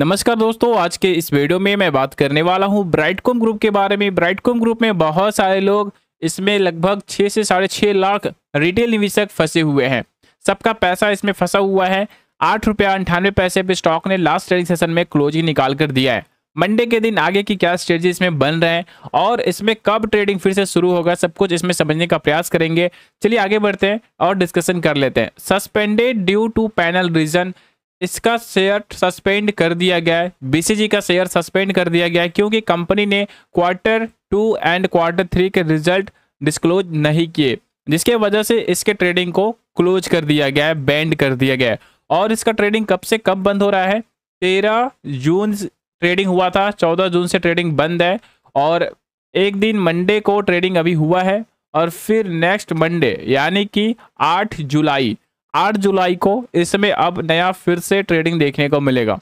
नमस्कार दोस्तों आज के इस वीडियो में मैं बात करने वाला हूं ब्राइटकॉम ग्रुप के बारे में ब्राइटकॉम ग्रुप में बहुत सारे लोग इसमें लगभग छः से साढ़े छः लाख रिटेल निवेशक फंसे हुए हैं सबका पैसा इसमें फंसा हुआ है आठ रुपया अंठानवे पैसे पे स्टॉक ने लास्ट ट्रेडिंग सेशन में क्लोजिंग निकाल कर दिया है मंडे के दिन आगे की क्या स्ट्रेटजी इसमें बन रहे हैं और इसमें कब ट्रेडिंग फिर से शुरू होगा सब कुछ इसमें समझने का प्रयास करेंगे चलिए आगे बढ़ते हैं और डिस्कशन कर लेते हैं suspended due to panel reason इसका शेयर सस्पेंड कर दिया गया है बीसीजी का शेयर सस्पेंड कर दिया गया है क्योंकि कंपनी ने quarter two and quarter three के रिजल्ट डिस्क्लोज नहीं किए जिसके वजह से इसके ट्रेडिंग को क्लोज कर दिया गया है बैंड कर दिया गया है और इसका ट्रेडिंग कब से कब बंद हो रहा है तेरह जून ट्रेडिंग हुआ था चौदह जून से ट्रेडिंग बंद है और एक दिन मंडे को ट्रेडिंग अभी हुआ है और फिर नेक्स्ट मंडे यानी कि आठ जुलाई आठ जुलाई को इसमें अब नया फिर से ट्रेडिंग देखने को मिलेगा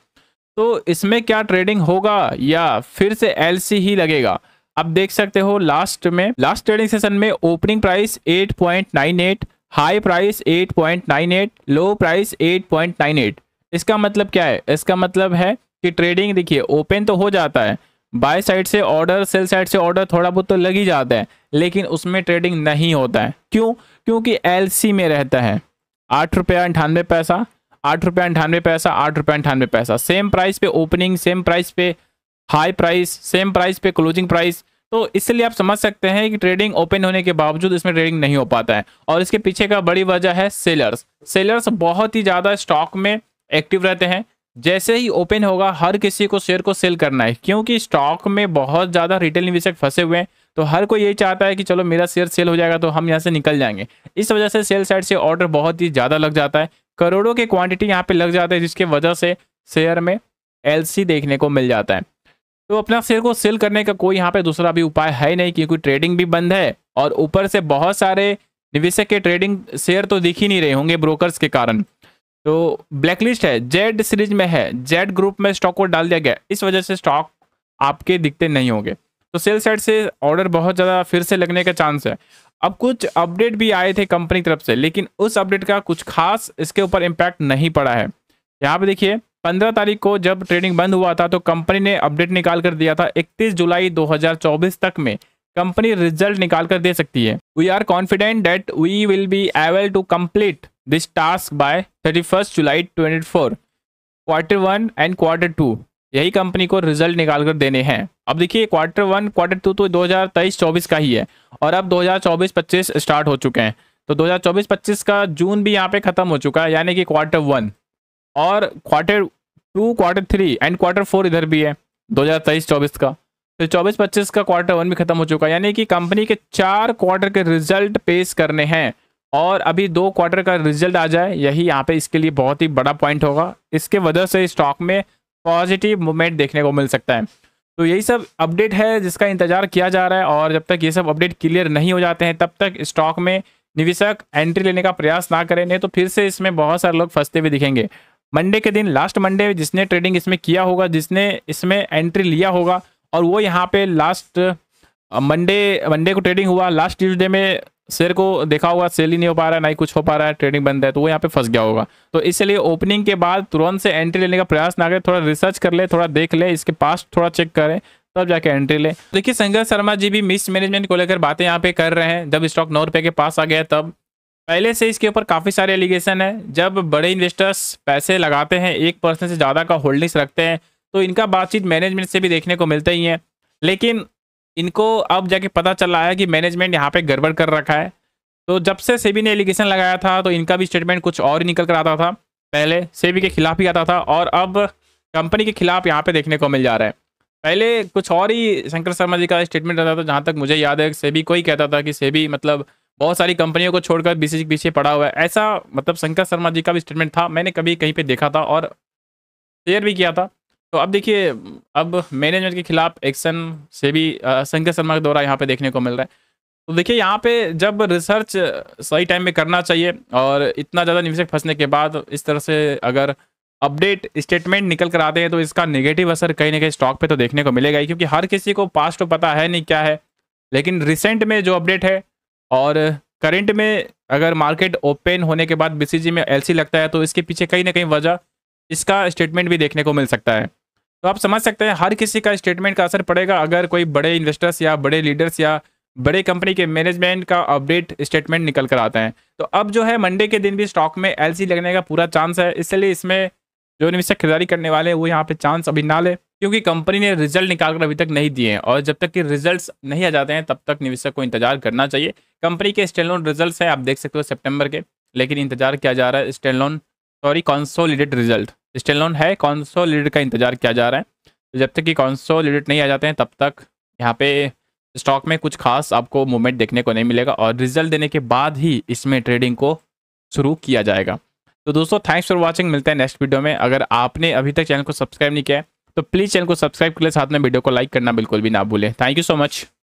तो इसमें क्या ट्रेडिंग होगा या फिर से एल ही लगेगा अब देख सकते हो लास्ट में लास्ट ट्रेडिंग सेशन में opening price 8.98 high price 8.98 low price 8.98 इसका मतलब क्या है इसका मतलब है कि ट्रेडिंग देखिए ओपन तो हो जाता है बाय साइड से ऑर्डर सेल साइड से ऑर्डर थोड़ा बहुत तो लग ही जाता है लेकिन उसमें ट्रेडिंग नहीं होता है क्यों क्योंकि एल में रहता है आठ रुपया अंठानवे पैसा आठ रुपया अंठानवे पैसा आठ रुपया अंठानवे पैसा सेम प्राइस पे ओपनिंग सेम प्राइस पे हाई प्राइस सेम प्राइस पे क्लोजिंग प्राइस तो इसलिए आप समझ सकते हैं कि ट्रेडिंग ओपन होने के बावजूद इसमें ट्रेडिंग नहीं हो पाता है और इसके पीछे का बड़ी वजह है सेलर्स सेलर्स बहुत ही ज़्यादा स्टॉक में एक्टिव रहते हैं जैसे ही ओपन होगा हर किसी को शेयर को सेल करना है क्योंकि स्टॉक में बहुत ज़्यादा रिटेल निवेशक फंसे हुए हैं तो हर कोई यही चाहता है कि चलो मेरा शेयर सेल हो जाएगा तो हम यहाँ से निकल जाएंगे इस वजह से सेल साइड से ऑर्डर बहुत ही ज़्यादा लग जाता है करोड़ों के क्वांटिटी यहाँ पे लग जाते है जिसके वजह से शेयर में एल देखने को मिल जाता है तो अपना शेयर को सेल करने का कोई यहाँ पे दूसरा भी उपाय है नहीं क्योंकि ट्रेडिंग भी बंद है और ऊपर से बहुत सारे निवेशक के ट्रेडिंग शेयर तो दिख ही नहीं रहे होंगे ब्रोकर्स के कारण तो ब्लैकलिस्ट है जेड सीरीज में है जेड ग्रुप में स्टॉक को डाल दिया गया इस वजह से स्टॉक आपके दिखते नहीं होंगे तो सेल साइड से ऑर्डर बहुत ज़्यादा फिर से लगने का चांस है अब कुछ अपडेट भी आए थे कंपनी की तरफ से लेकिन उस अपडेट का कुछ खास इसके ऊपर इम्पैक्ट नहीं पड़ा है यहाँ पे देखिए 15 तारीख को जब ट्रेडिंग बंद हुआ था तो कंपनी ने अपडेट निकाल कर दिया था 31 जुलाई 2024 तक में कंपनी रिजल्ट निकाल कर दे सकती है we are confident that we will be able to complete this task by thirty July twenty quarter one and quarter two यही कंपनी को रिजल्ट निकाल कर देने हैं अब देखिए क्वार्टर वन क्वार्टर टू तो 2023-24 का ही है और अब 2024-25 स्टार्ट हो चुके हैं तो 2024-25 का जून भी यहाँ पे ख़त्म हो चुका है यानी कि क्वार्टर वन और quarter two quarter three and quarter four इधर भी है 2023-24 का फिर तो चौबीस पच्चीस का क्वार्टर वन भी खत्म हो चुका है यानी कि कंपनी के चार क्वार्टर के रिजल्ट पेश करने हैं और अभी दो क्वार्टर का रिजल्ट आ जाए यही यहाँ पे इसके लिए बहुत ही बड़ा पॉइंट होगा इसके वजह से स्टॉक में पॉजिटिव मूवमेंट देखने को मिल सकता है तो यही सब अपडेट है जिसका इंतजार किया जा रहा है और जब तक ये सब अपडेट क्लियर नहीं हो जाते हैं तब तक स्टॉक में निवेशक एंट्री लेने का प्रयास ना करें नहीं तो फिर से इसमें बहुत सारे लोग फंसते हुए दिखेंगे मंडे के दिन लास्ट मंडे जिसने ट्रेडिंग इसमें किया होगा जिसने इसमें एंट्री लिया होगा और वो यहाँ पे लास्ट मंडे मंडे को ट्रेडिंग हुआ लास्ट ट्यूजडे में शेयर को देखा होगा सेल ही नहीं हो पा रहा है ना ही कुछ हो पा रहा है ट्रेडिंग बंद है तो वो यहाँ पे फंस गया होगा तो इसलिए ओपनिंग के बाद तुरंत से एंट्री लेने का प्रयास ना करें थोड़ा रिसर्च कर ले थोड़ा देख ले इसके पास थोड़ा चेक करें तब जाके एंट्री ले तो देखिए संघर्ष शर्मा जी भी मिस मैनेजमेंट को लेकर बातें यहाँ पे कर रहे हैं जब स्टॉक नौ रुपये के पास आ गया तब पहले से इसके ऊपर काफ़ी सारे एलिगेशन है जब बड़े इन्वेस्टर्स पैसे लगाते हैं एक परसेंट से ज़्यादा का होल्डिंग्स रखते हैं तो इनका बातचीत मैनेजमेंट से भी देखने को मिलता ही है लेकिन इनको अब जाके पता चल रहा है कि मैनेजमेंट यहाँ पे गड़बड़ कर रखा है तो जब से सेबी ने एलिगेशन लगाया था तो इनका भी स्टेटमेंट कुछ और ही निकल कर आता था पहले सेबी के खिलाफ ही आता था और अब कंपनी के खिलाफ यहाँ पे देखने को मिल जा रहा है पहले कुछ और ही शंकर शर्मा जी का स्टेटमेंट रहता था जहाँ तक मुझे याद है सेबी को ही कहता था कि सेबी मतलब बहुत सारी कंपनियों को छोड़कर बीसी के पीछे पड़ा हुआ है ऐसा मतलब शंकर शर्मा जी का भी स्टेटमेंट था मैंने कभी कहीं पर देखा था और शेयर भी किया था तो अब देखिए अब मैनेजमेंट के खिलाफ एक्शन से भी संघर्ष शर्मा के द्वारा यहाँ पे देखने को मिल रहा है तो देखिए यहाँ पे जब रिसर्च सही टाइम में करना चाहिए और इतना ज़्यादा निवेशक फंसने के बाद इस तरह से अगर अपडेट स्टेटमेंट निकल कर आते हैं तो इसका नेगेटिव असर कहीं ना कहीं स्टॉक पे तो देखने को मिलेगा ही क्योंकि हर किसी को पास्ट तो पता है नहीं क्या है लेकिन रिसेंट में जो अपडेट है और करेंट में अगर मार्केट ओपन होने के बाद बी में एल लगता है तो इसके पीछे कहीं ना कहीं वजह इसका स्टेटमेंट भी देखने को मिल सकता है तो आप समझ सकते हैं हर किसी का स्टेटमेंट का असर पड़ेगा अगर कोई बड़े इन्वेस्टर्स या बड़े लीडर्स या बड़े कंपनी के मैनेजमेंट का अपडेट स्टेटमेंट निकल कर आता है तो अब जो है मंडे के दिन भी स्टॉक में एल लगने का पूरा चांस है इसलिए इसमें जो निवेशक खरीदारी करने वाले हैं वो यहाँ पे चांस अभी ना ले क्योंकि कंपनी ने रिजल्ट निकाल कर अभी तक नहीं दिए हैं और जब तक कि रिजल्ट्स नहीं आ जाते हैं तब तक निवेशक को इंतजार करना चाहिए कंपनी के स्टैंडलोन रिज़ल्ट हैं आप देख सकते हो सेप्टेम्बर के लेकिन इंतजार किया जा रहा है standalone sorry consolidate result still none है कॉन्सोलिडेट का इंतजार किया जा रहा है तो जब तक कि कॉन्सोलिडेट नहीं आ जाते हैं तब तक यहाँ पे स्टॉक में कुछ खास आपको मूवमेंट देखने को नहीं मिलेगा और रिजल्ट देने के बाद ही इसमें ट्रेडिंग को शुरू किया जाएगा तो दोस्तों थैंक्स फॉर वॉचिंग मिलते हैं नेक्स्ट वीडियो में अगर आपने अभी तक चैनल को सब्सक्राइब नहीं किया तो प्लीज़ चैनल को सब्सक्राइब कर ले साथ में वीडियो को लाइक करना बिल्कुल भी ना भूलें थैंक यू सो मच